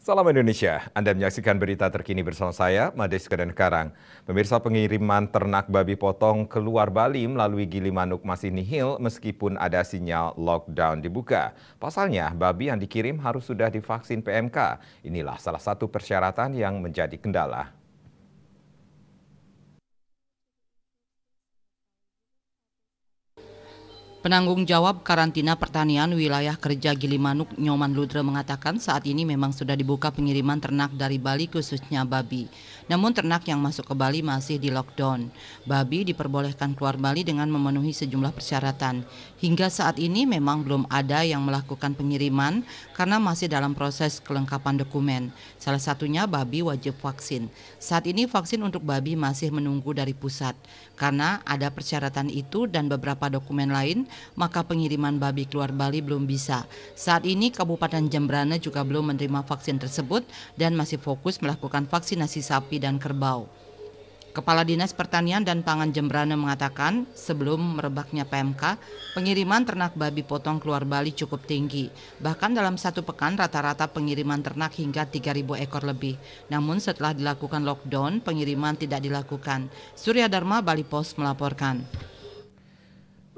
Salam Indonesia, Anda menyaksikan berita terkini bersama saya, Mades dan Karang. Pemirsa pengiriman ternak babi potong keluar Bali melalui Gili Manuk masih nihil meskipun ada sinyal lockdown dibuka. Pasalnya, babi yang dikirim harus sudah divaksin PMK. Inilah salah satu persyaratan yang menjadi kendala. Penanggung jawab karantina pertanian wilayah kerja Gilimanuk Nyoman Ludre mengatakan saat ini memang sudah dibuka pengiriman ternak dari Bali khususnya babi. Namun ternak yang masuk ke Bali masih di lockdown. Babi diperbolehkan keluar Bali dengan memenuhi sejumlah persyaratan. Hingga saat ini memang belum ada yang melakukan pengiriman karena masih dalam proses kelengkapan dokumen. Salah satunya babi wajib vaksin. Saat ini vaksin untuk babi masih menunggu dari pusat karena ada persyaratan itu dan beberapa dokumen lain maka pengiriman babi keluar Bali belum bisa. Saat ini Kabupaten Jembrana juga belum menerima vaksin tersebut dan masih fokus melakukan vaksinasi sapi dan kerbau. Kepala Dinas Pertanian dan Pangan Jembrana mengatakan, sebelum merebaknya PMK, pengiriman ternak babi potong keluar Bali cukup tinggi. Bahkan dalam satu pekan rata-rata pengiriman ternak hingga 3.000 ekor lebih. Namun setelah dilakukan lockdown, pengiriman tidak dilakukan. Surya Dharma, Bali Post melaporkan.